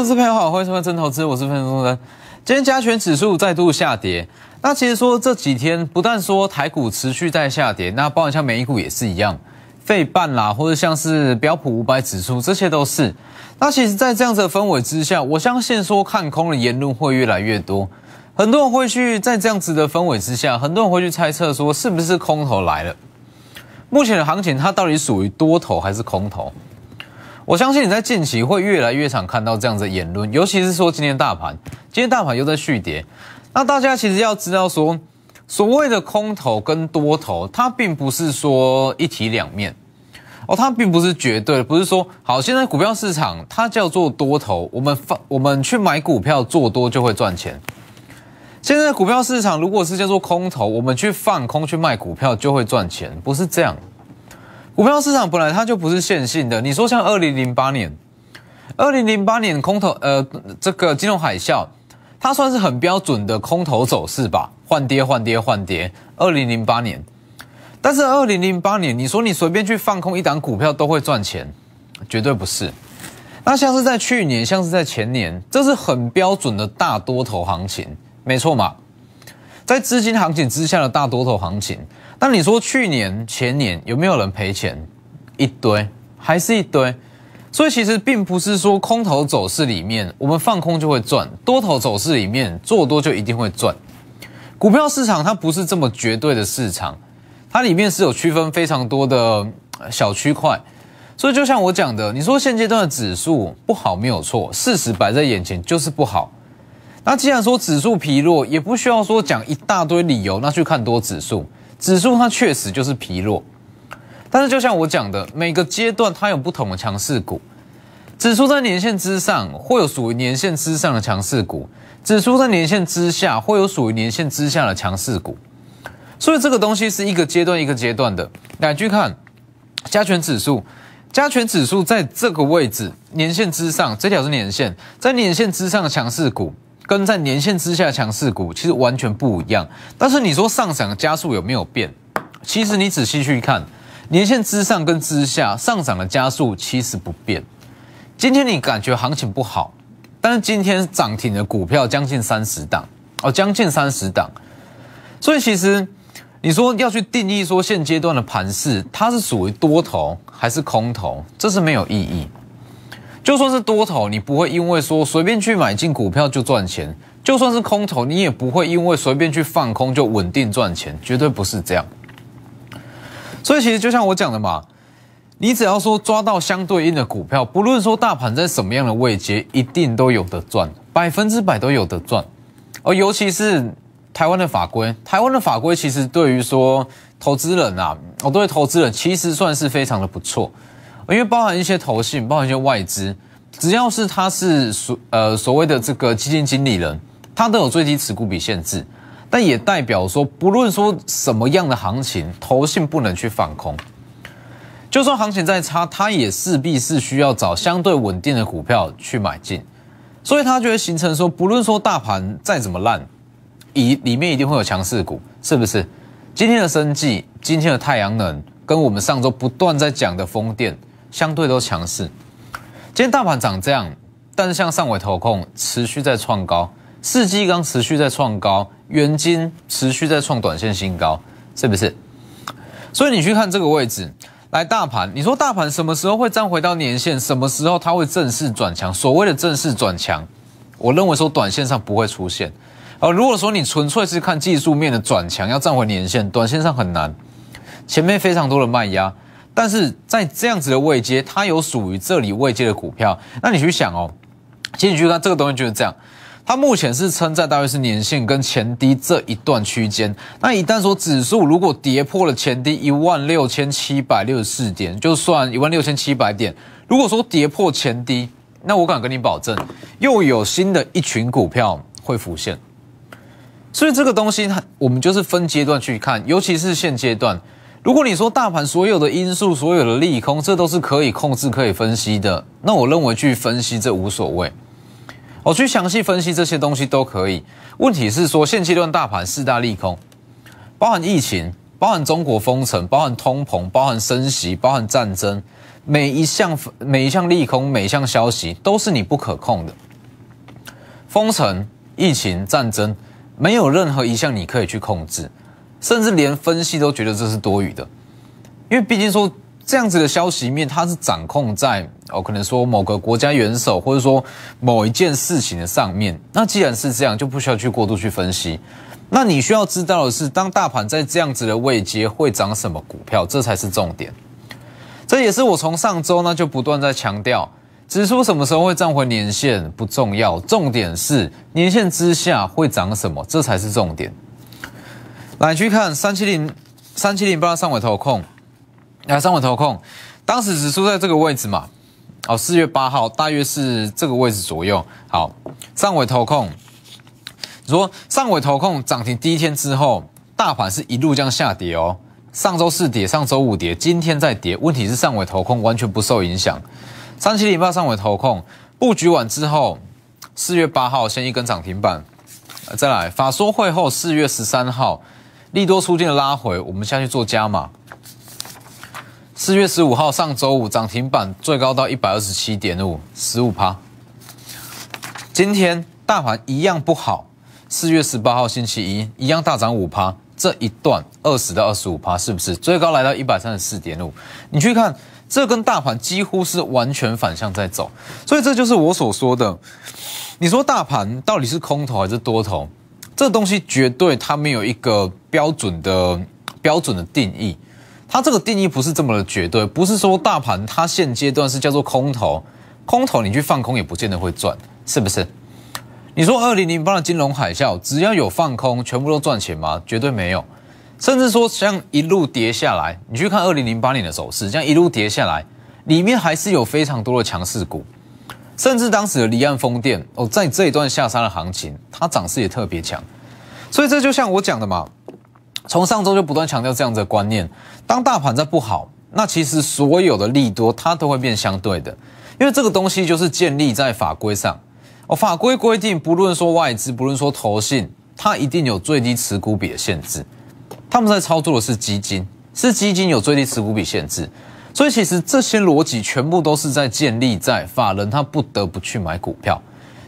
投资朋友好，欢迎收看真投资，我是分钟钟。今天加权指数再度下跌，那其实说这几天不但说台股持续在下跌，那包括像美股也是一样，费半啦，或者像是标普五百指数，这些都是。那其实，在这样子的氛围之下，我相信说看空的言论会越来越多，很多人会去在这样子的氛围之下，很多人会去猜测说是不是空头来了？目前的行情它到底属于多头还是空头？我相信你在近期会越来越常看到这样的言论，尤其是说今天大盘，今天大盘又在续跌。那大家其实要知道，说所谓的空头跟多头，它并不是说一体两面哦，它并不是绝对，不是说好现在股票市场它叫做多头，我们放我们去买股票做多就会赚钱。现在股票市场如果是叫做空头，我们去放空去卖股票就会赚钱，不是这样。股票市场本来它就不是线性的。你说像二零零八年，二零零八年空头呃这个金融海啸，它算是很标准的空头走势吧？换跌换跌换跌。二零零八年，但是二零零八年你说你随便去放空一档股票都会赚钱？绝对不是。那像是在去年，像是在前年，这是很标准的大多头行情，没错嘛？在资金行情之下的大多头行情。那你说去年前年有没有人赔钱？一堆还是一堆？所以其实并不是说空头走势里面我们放空就会赚，多头走势里面做多就一定会赚。股票市场它不是这么绝对的市场，它里面是有区分非常多的小区块。所以就像我讲的，你说现阶段的指数不好没有错，事实摆在眼前就是不好。那既然说指数疲弱，也不需要说讲一大堆理由，那去看多指数。指数它确实就是疲弱，但是就像我讲的，每个阶段它有不同的强势股。指数在年线之上会有属于年线之上的强势股，指数在年线之下会有属于年线之下的强势股。所以这个东西是一个阶段一个阶段的。来去看加权指数，加权指数在这个位置年线之上，这条是年线，在年线之上的强势股。跟在年线之下强势股其实完全不一样，但是你说上涨的加速有没有变？其实你仔细去看，年线之上跟之下上涨的加速其实不变。今天你感觉行情不好，但是今天涨停的股票将近三十档哦，将近三十档。所以其实你说要去定义说现阶段的盘势，它是属于多头还是空头，这是没有意义。就算是多头，你不会因为说随便去买进股票就赚钱；就算是空头，你也不会因为随便去放空就稳定赚钱，绝对不是这样。所以其实就像我讲的嘛，你只要说抓到相对应的股票，不论说大盘在什么样的位阶，一定都有得赚，百分之百都有的赚。而尤其是台湾的法规，台湾的法规其实对于说投资人啊，我对投资人其实算是非常的不错。因为包含一些投信，包含一些外资，只要是他是所呃所谓的这个基金经理人，他都有最低持股比限制，但也代表说，不论说什么样的行情，投信不能去放空。就算行情再差，他也势必是需要找相对稳定的股票去买进。所以他就会形成说，不论说大盘再怎么烂，以里面一定会有强势股，是不是？今天的生计，今天的太阳能，跟我们上周不断在讲的风电。相对都强势。今天大盘涨这样，但是像上尾投控持续在创高，四季刚持续在创高，元金持续在创短线新高，是不是？所以你去看这个位置，来大盘，你说大盘什么时候会站回到年线？什么时候它会正式转强？所谓的正式转强，我认为说短线上不会出现。而如果说你纯粹是看技术面的转强，要站回年线，短线上很难。前面非常多的卖压。但是在这样子的位阶，它有属于这里位阶的股票。那你去想哦，其实你看这个东西就是这样，它目前是撑在大约是年线跟前低这一段区间。那一旦说指数如果跌破了前低一万六千七百六十四点，就算一万六千七百点，如果说跌破前低，那我敢跟你保证，又有新的一群股票会浮现。所以这个东西它，我们就是分阶段去看，尤其是现阶段。如果你说大盘所有的因素、所有的利空，这都是可以控制、可以分析的，那我认为去分析这无所谓，我去详细分析这些东西都可以。问题是说现阶段大盘四大利空，包含疫情、包含中国封城、包含通膨、包含升息、包含战争，每一项每一项利空、每一项消息都是你不可控的。封城、疫情、战争，没有任何一项你可以去控制。甚至连分析都觉得这是多余的，因为毕竟说这样子的消息面，它是掌控在哦，可能说某个国家元首，或者说某一件事情的上面。那既然是这样，就不需要去过度去分析。那你需要知道的是，当大盘在这样子的位阶，会涨什么股票，这才是重点。这也是我从上周呢就不断在强调，指数什么时候会站回年线不重要，重点是年线之下会涨什么，这才是重点。来去看三七零，三七零不上尾投控，来上尾投控，当时指数在这个位置嘛，哦，四月八号大约是这个位置左右，好，上尾投控，你说上尾投控涨停第一天之后，大盘是一路这样下跌哦，上周四跌，上周五跌，今天再跌，问题是上尾投控完全不受影响，三七零八上尾投控，布局完之后，四月八号先一根涨停板，再来法说会后四月十三号。利多出尽的拉回，我们下去做加码。四月十五号，上周五涨停板最高到一百二十七点五，十五趴。今天大盘一样不好。四月十八号星期一，一样大涨五趴。这一段二十到二十五趴，是不是最高来到一百三十四点五？你去看，这跟大盘几乎是完全反向在走。所以这就是我所说的。你说大盘到底是空头还是多头？这东西绝对它没有一个标准的标准的定义，它这个定义不是这么的绝对，不是说大盘它现阶段是叫做空头，空头你去放空也不见得会赚，是不是？你说二零零八的金融海啸，只要有放空，全部都赚钱吗？绝对没有。甚至说像一路跌下来，你去看二零零八年的走势，这样一路跌下来，里面还是有非常多的强势股。甚至当时的离岸风电哦，在这一段下杀的行情，它涨势也特别强，所以这就像我讲的嘛，从上周就不断强调这样的观念。当大盘在不好，那其实所有的利多它都会变相对的，因为这个东西就是建立在法规上哦。法规规定，不论说外资，不论说投信，它一定有最低持股比的限制。他们在操作的是基金，是基金有最低持股比限制。所以其实这些逻辑全部都是在建立在法人他不得不去买股票。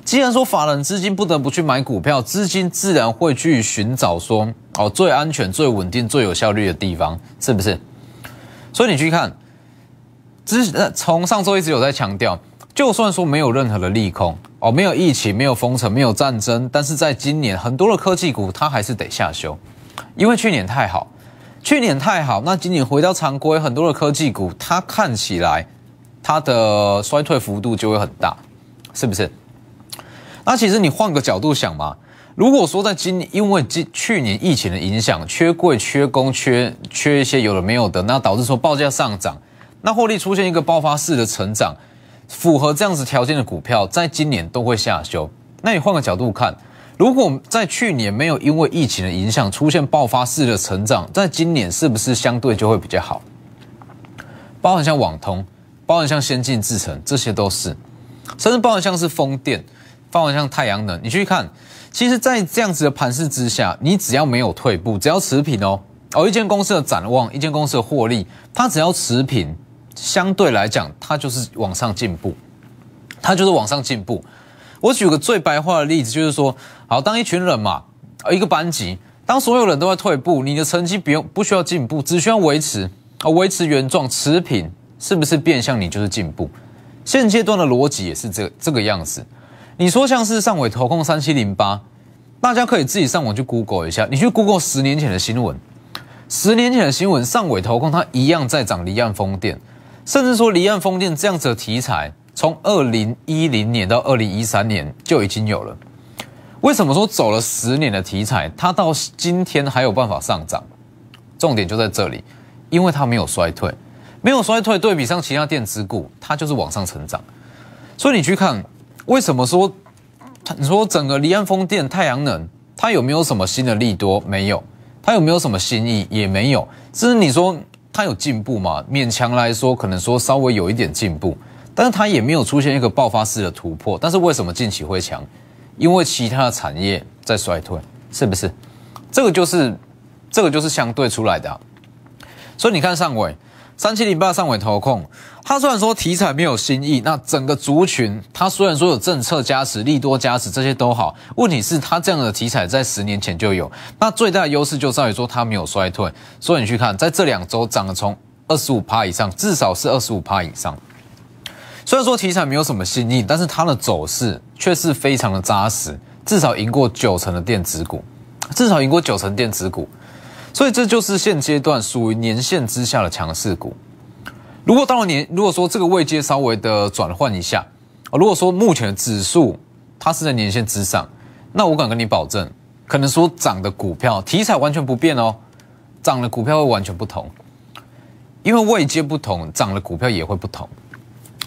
既然说法人资金不得不去买股票，资金自然会去寻找说哦最安全、最稳定、最有效率的地方，是不是？所以你去看，之从上周一直有在强调，就算说没有任何的利空哦，没有疫情、没有封城、没有战争，但是在今年很多的科技股它还是得下修，因为去年太好。去年太好，那今年回到常规，很多的科技股，它看起来它的衰退幅度就会很大，是不是？那其实你换个角度想嘛，如果说在今，因为今去年疫情的影响，缺贵缺工缺缺一些有的没有的，那导致说报价上涨，那获利出现一个爆发式的成长，符合这样子条件的股票，在今年都会下修。那你换个角度看。如果在去年没有因为疫情的影响出现爆发式的成长，在今年是不是相对就会比较好？包含像网通，包含像先进制成，这些都是，甚至包含像是风电，包含像太阳能。你去看，其实，在这样子的盘势之下，你只要没有退步，只要持平哦，哦，一间公司的展望，一间公司的获利，它只要持平，相对来讲，它就是往上进步，它就是往上进步。我举个最白话的例子，就是说，好，当一群人嘛，呃，一个班级，当所有人都在退步，你的成绩不用不需要进步，只需要维持，啊，维持原状，持平，是不是变相你就是进步？现阶段的逻辑也是这这个样子。你说像是上尾投控三七零八，大家可以自己上网去 Google 一下，你去 Google 十年前的新闻，十年前的新闻，上尾投控它一样在涨，离岸风电，甚至说离岸风电这样子的题材。从二零一零年到二零一三年就已经有了。为什么说走了十年的题材，它到今天还有办法上涨？重点就在这里，因为它没有衰退，没有衰退，对比上其他电子股，它就是往上成长。所以你去看，为什么说你说整个离岸风电、太阳能，它有没有什么新的利多？没有。它有没有什么新意？也没有。只是你说它有进步吗？勉强来说，可能说稍微有一点进步。但是它也没有出现一个爆发式的突破。但是为什么近期会强？因为其他的产业在衰退，是不是？这个就是，这个就是相对出来的。所以你看上尾三七零八上尾投控，它虽然说题材没有新意，那整个族群它虽然说有政策加持、利多加持，这些都好。问题是它这样的题材在十年前就有，那最大的优势就在于说它没有衰退。所以你去看，在这两周涨了从二十五趴以上，至少是二十五趴以上。虽然说题材没有什么新意，但是它的走势却是非常的扎实，至少赢过九成的电子股，至少赢过九成电子股，所以这就是现阶段属于年线之下的强势股。如果到了年，如果说这个位阶稍微的转换一下，啊，如果说目前的指数它是在年线之上，那我敢跟你保证，可能说涨的股票题材完全不变哦，涨的股票会完全不同，因为位阶不同，涨的股票也会不同。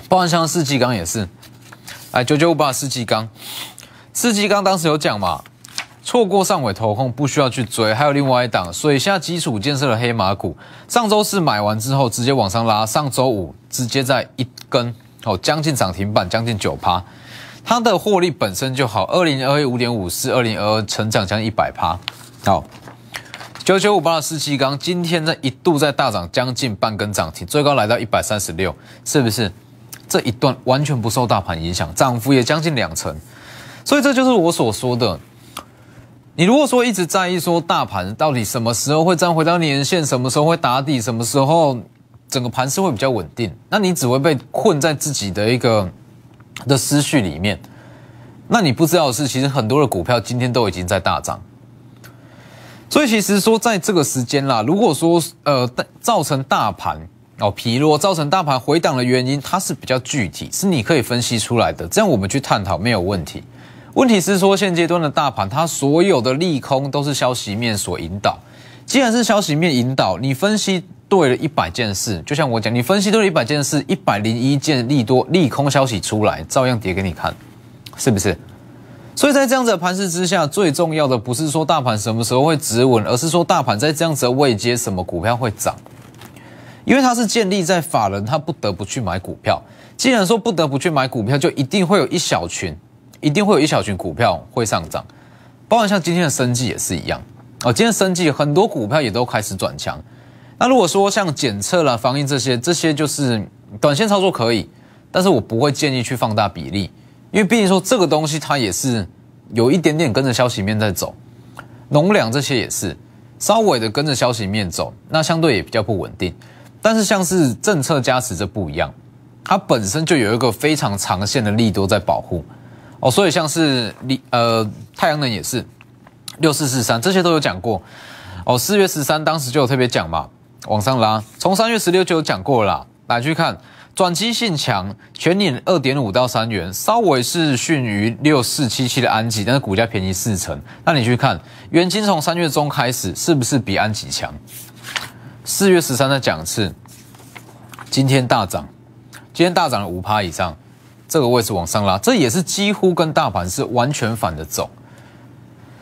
包含像四季钢也是，哎，九九五八四季钢，四季钢当时有讲嘛，错过上尾投控不需要去追。还有另外一档水下基础建设的黑马股，上周四买完之后直接往上拉，上周五直接在一根哦，将近涨停板，将近九趴，它的获利本身就好，二零二一五点五四，二零二成长将近一百趴。好，九九五八四季钢今天在一度在大涨将近半根涨停，最高来到一百三十六，是不是？这一段完全不受大盘影响，涨幅也将近两成，所以这就是我所说的。你如果说一直在意说大盘到底什么时候会站回到年线，什么时候会打底，什么时候整个盘势会比较稳定，那你只会被困在自己的一个的思绪里面。那你不知道的是，其实很多的股票今天都已经在大涨。所以其实说在这个时间啦，如果说呃造成大盘。哦，疲弱造成大盘回档的原因，它是比较具体，是你可以分析出来的，这样我们去探讨没有问题。问题是说现阶段的大盘，它所有的利空都是消息面所引导。既然是消息面引导，你分析对了一百件事，就像我讲，你分析对了一百件事，一百零一件利多、利空消息出来，照样跌给你看，是不是？所以在这样的盘势之下，最重要的不是说大盘什么时候会止稳，而是说大盘在这样子的位阶，什么股票会涨。因为它是建立在法人，他不得不去买股票。既然说不得不去买股票，就一定会有一小群，一定会有一小群股票会上涨。包括像今天的生技也是一样哦。今天生技很多股票也都开始转强。那如果说像检测啦、防疫这些，这些就是短线操作可以，但是我不会建议去放大比例，因为毕竟说这个东西它也是有一点点跟着消息面在走。农粮这些也是稍微的跟着消息面走，那相对也比较不稳定。但是像是政策加持这不一样，它本身就有一个非常长线的利多在保护哦，所以像是利呃太阳能也是六四四三这些都有讲过哦，四月十三当时就有特别讲嘛，往上拉，从三月十六就有讲过了。来去看，转机性强，全年二点五到三元，稍微是逊于六四七七的安吉，但是股价便宜四成。那你去看，远金从三月中开始是不是比安吉强？四月十三的讲次，今天大涨，今天大涨了五趴以上，这个位置往上拉，这也是几乎跟大盘是完全反的走。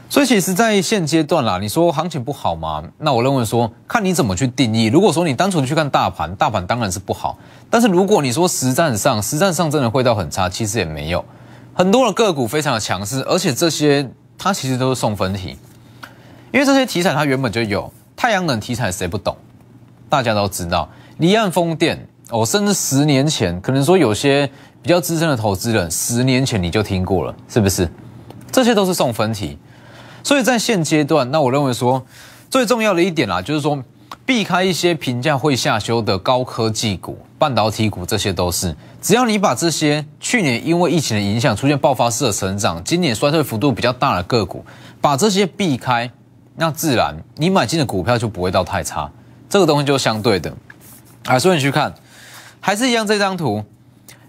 所以其实，在现阶段啦，你说行情不好嘛？那我认为说，看你怎么去定义。如果说你单纯去看大盘，大盘当然是不好。但是如果你说实战上，实战上真的会到很差，其实也没有，很多的个股非常的强势，而且这些它其实都是送分题，因为这些题材它原本就有，太阳能题材谁不懂？大家都知道离岸风电哦，甚至十年前可能说有些比较资深的投资人，十年前你就听过了，是不是？这些都是送分题。所以在现阶段，那我认为说最重要的一点啊，就是说避开一些评价会下修的高科技股、半导体股，这些都是。只要你把这些去年因为疫情的影响出现爆发式的成长，今年衰退幅度比较大的个股，把这些避开，那自然你买进的股票就不会到太差。这个东西就相对的啊，所以你去看，还是一样这张图，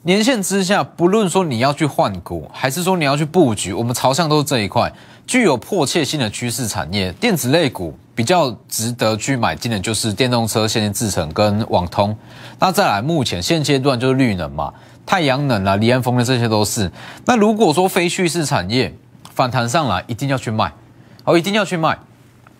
年线之下，不论说你要去换股，还是说你要去布局，我们朝向都是这一块具有迫切性的趋势产业，电子类股比较值得去买进的，就是电动车、先进制成跟网通。那再来，目前现阶段就是绿能嘛，太阳能啊、离岸风的这些都是。那如果说非趋势产业反弹上来，一定要去卖，哦，一定要去卖。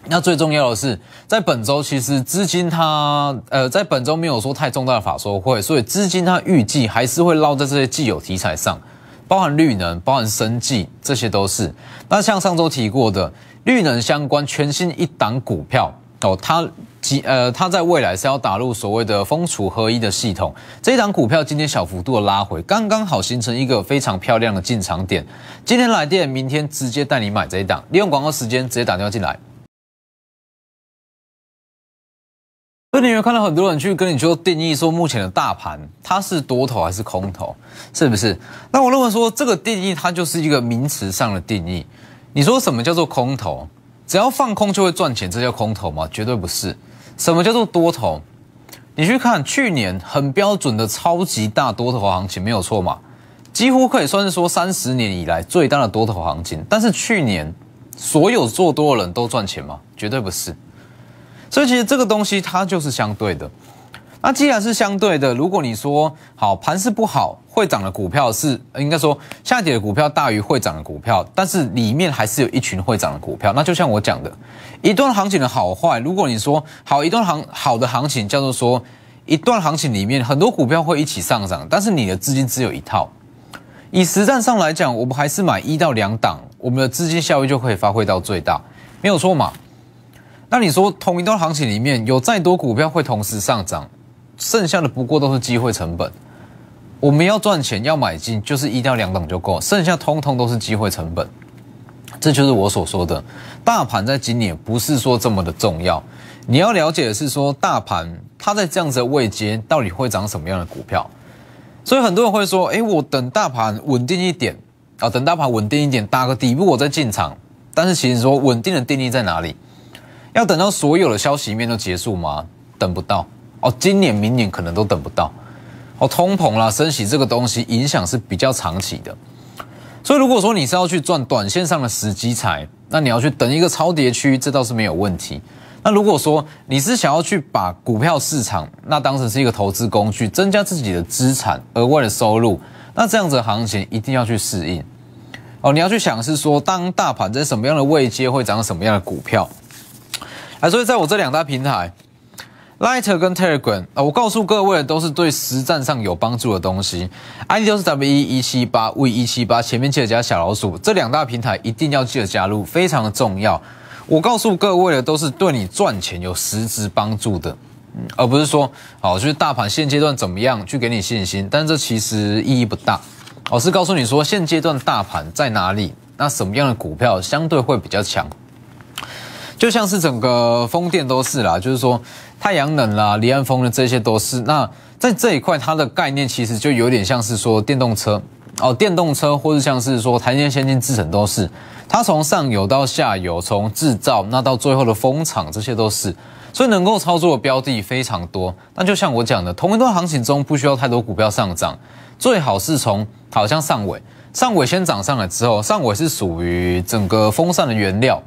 那最重要的是，在本周其实资金它呃在本周没有说太重大的法说会，所以资金它预计还是会捞在这些既有题材上，包含绿能、包含生计，这些都是。那像上周提过的绿能相关全新一档股票哦，它即呃它在未来是要打入所谓的风储合一的系统，这一档股票今天小幅度的拉回，刚刚好形成一个非常漂亮的进场点。今天来电，明天直接带你买这一档，利用广告时间直接打电话进来。我你有看到很多人去跟你说定义，说目前的大盘它是多头还是空头，是不是？那我认为说这个定义它就是一个名词上的定义。你说什么叫做空头？只要放空就会赚钱，这叫空头吗？绝对不是。什么叫做多头？你去看去年很标准的超级大多头行情，没有错嘛？几乎可以算是说三十年以来最大的多头行情。但是去年所有做多的人都赚钱吗？绝对不是。所以其实这个东西它就是相对的。那既然是相对的，如果你说好盘势不好，会涨的股票是应该说下跌的股票大于会涨的股票，但是里面还是有一群会涨的股票。那就像我讲的，一段行情的好坏，如果你说好一段行好的行情，叫做说一段行情里面很多股票会一起上涨，但是你的资金只有一套。以实战上来讲，我们还是买一到两档，我们的资金效益就可以发挥到最大，没有错嘛。那你说，同一段行情里面有再多股票会同时上涨，剩下的不过都是机会成本。我们要赚钱要买进，就是一到两档就够，剩下通通都是机会成本。这就是我所说的，大盘在今年不是说这么的重要。你要了解的是说，大盘它在这样子的位阶到底会涨什么样的股票。所以很多人会说，诶，我等大盘稳定一点啊，等大盘稳定一点，打个底部我再进场。但是其实说稳定的定义在哪里？要等到所有的消息面都结束吗？等不到哦，今年、明年可能都等不到哦。通膨啦、升息这个东西影响是比较长期的，所以如果说你是要去赚短线上的时机财，那你要去等一个超跌区，这倒是没有问题。那如果说你是想要去把股票市场那当成是一个投资工具，增加自己的资产额外的收入，那这样子的行情一定要去适应哦。你要去想是说，当大盘在什么样的位阶会涨什么样的股票。所以，在我这两大平台，Lite g h 跟 Telegram 啊，我告诉各位都是对实战上有帮助的东西，ID 就是 W 一七八 V 一七八，前面记得加小老鼠，这两大平台一定要记得加入，非常的重要。我告诉各位的都是对你赚钱有实质帮助的，而不是说，好，就是大盘现阶段怎么样，去给你信心，但这其实意义不大。我是告诉你说，现阶段大盘在哪里，那什么样的股票相对会比较强。就像是整个风电都是啦，就是说太阳能啦、离岸风的这些都是。那在这一块，它的概念其实就有点像是说电动车哦，电动车，或是像是说台积电先进制程都是。它从上游到下游，从制造那到最后的风厂，这些都是，所以能够操作的标的非常多。那就像我讲的，同一段行情中不需要太多股票上涨，最好是从好像上尾，上尾先涨上来之后，上尾是属于整个风扇的原料。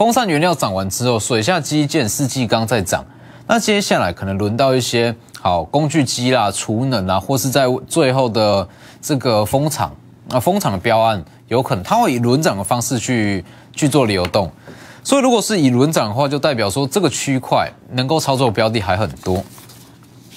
风扇原料涨完之后，水下基建、四季钢在涨，那接下来可能轮到一些好工具机啦、储能啊，或是在最后的这个风场啊，风场的标案，有可能它会以轮涨的方式去去做流动。所以，如果是以轮涨的话，就代表说这个区块能够操作标的还很多。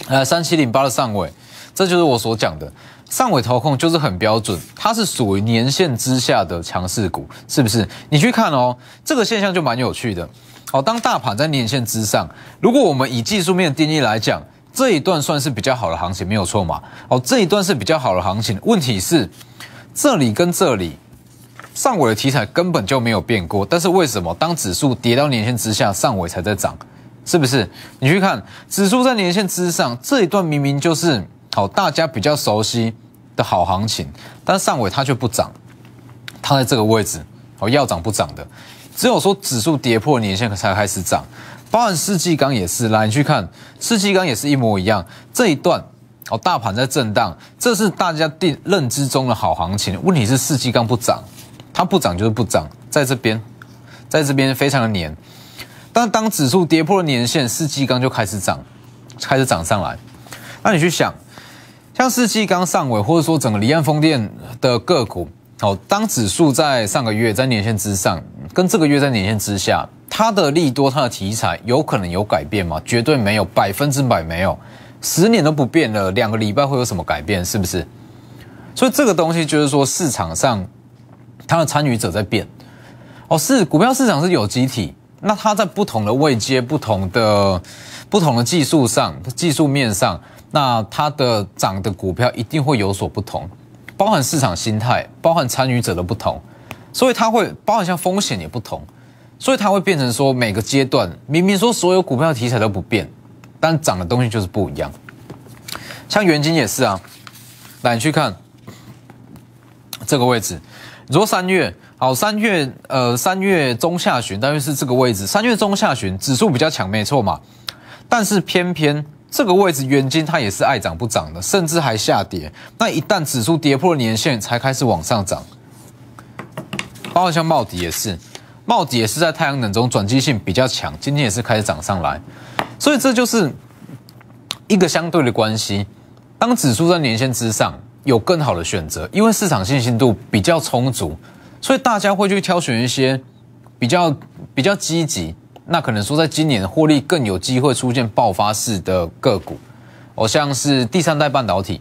呃，三七零八的上尾，这就是我所讲的。上尾投控就是很标准，它是属于年线之下的强势股，是不是？你去看哦，这个现象就蛮有趣的。哦，当大盘在年线之上，如果我们以技术面定义来讲，这一段算是比较好的行情，没有错嘛？哦，这一段是比较好的行情。问题是，这里跟这里上尾的题材根本就没有变过，但是为什么当指数跌到年线之下，上尾才在涨？是不是？你去看，指数在年线之上，这一段明明就是。好，大家比较熟悉的好行情，但上尾它却不涨，它在这个位置，哦，要涨不涨的，只有说指数跌破年线才开始涨。包含世纪钢也是，来你去看，世纪钢也是一模一样。这一段，哦，大盘在震荡，这是大家定认知中的好行情。问题是世纪钢不涨，它不涨就是不涨，在这边，在这边非常的黏。但当指数跌破年线，世纪钢就开始涨，开始涨上来。那你去想。像世纪刚上尾，或者说整个离岸风电的个股，哦，当指数在上个月在年线之上，跟这个月在年线之下，它的利多它的题材有可能有改变吗？绝对没有，百分之百没有，十年都不变了，两个礼拜会有什么改变？是不是？所以这个东西就是说，市场上它的参与者在变，哦，是股票市场是有机体，那它在不同的位阶、不同的不同的技术上，技术面上。那它的涨的股票一定会有所不同，包含市场心态，包含参与者的不同，所以它会包含像风险也不同，所以它会变成说每个阶段明明说所有股票题材都不变，但涨的东西就是不一样。像元金也是啊，那你去看这个位置，如果三月好，三月呃三月中下旬大约是这个位置，三月中下旬指数比较强没错嘛，但是偏偏。这个位置，元金它也是爱涨不涨的，甚至还下跌。那一旦指数跌破年线，才开始往上涨。包括像茂迪也是，茂迪也是在太阳能中转机性比较强，今天也是开始涨上来。所以这就是一个相对的关系。当指数在年线之上，有更好的选择，因为市场信心度比较充足，所以大家会去挑选一些比较比较积极。那可能说，在今年获利更有机会出现爆发式的个股，哦，像是第三代半导体、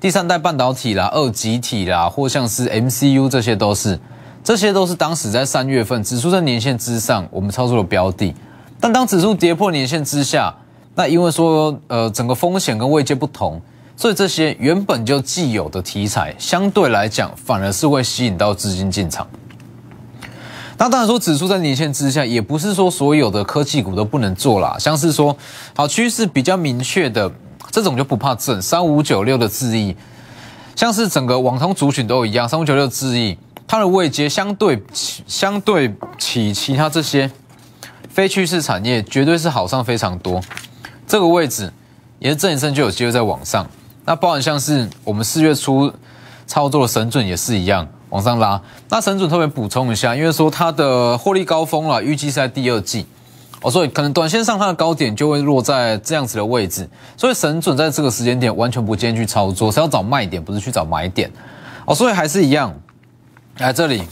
第三代半导体啦、二极体啦，或像是 MCU 这些都是，这些都是当时在三月份指数在年线之上，我们操作的标的。但当指数跌破年线之下，那因为说，呃，整个风险跟位阶不同，所以这些原本就既有的题材，相对来讲，反而是会吸引到资金进场。那当然说指数在年线之下，也不是说所有的科技股都不能做啦。像是说，好趋势比较明确的这种就不怕震，三五九六的字意，像是整个网通族群都一样，三五九六字意，它的位阶相对相对起其他这些非趋势产业，绝对是好上非常多。这个位置也是震一震就有机会在往上。那包含像是我们四月初操作的神准也是一样。往上拉，那沈准特别补充一下，因为说它的获利高峰了，预计是在第二季，哦，所以可能短线上它的高点就会落在这样子的位置，所以沈准在这个时间点完全不建议去操作，是要找卖点，不是去找买点，哦，所以还是一样，来这里，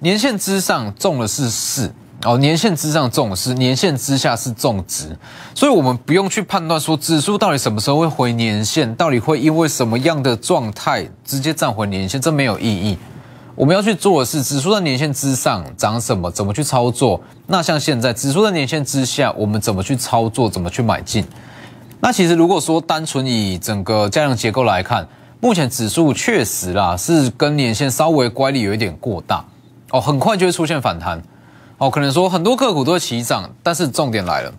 年线之上中的是四。哦，年限之上重是年限之下是重植，所以我们不用去判断说指数到底什么时候会回年限，到底会因为什么样的状态直接站回年限，这没有意义。我们要去做的是指数在年限之上涨什么，怎么去操作。那像现在指数在年限之下，我们怎么去操作，怎么去买进？那其实如果说单纯以整个价量结构来看，目前指数确实啦是跟年限稍微乖离有一点过大，哦，很快就会出现反弹。哦，可能说很多个股都会齐涨，但是重点来了，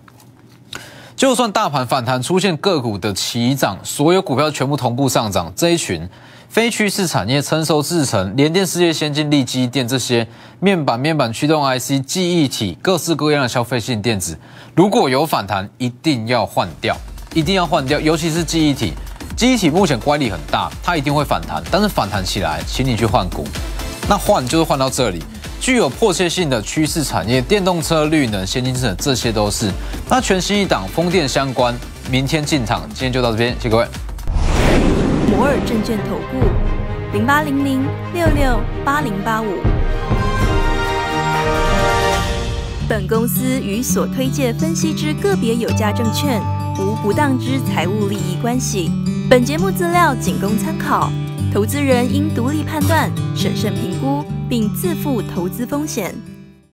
就算大盘反弹出现个股的齐涨，所有股票全部同步上涨，这一群非趋势产业，成熟制成，联电、世界先进、力基电这些面板、面板驱动 IC、记忆体，各式各样的消费性电子，如果有反弹，一定要换掉，一定要换掉，尤其是记忆体，记忆体目前乖离很大，它一定会反弹，但是反弹起来，请你去换股，那换就是换到这里。具有迫切性的趋势产业，电动车、绿能、先进制这些都是。那全新一档风电相关，明天进场。今天就到这边，谢谢各位。摩尔证券投顾，零八零零六六八零八五。本公司与所推介分析之个别有价证券无不当之财务利益关系。本节目资料仅供参考，投资人应独立判断，审慎评估。并自负投资风险。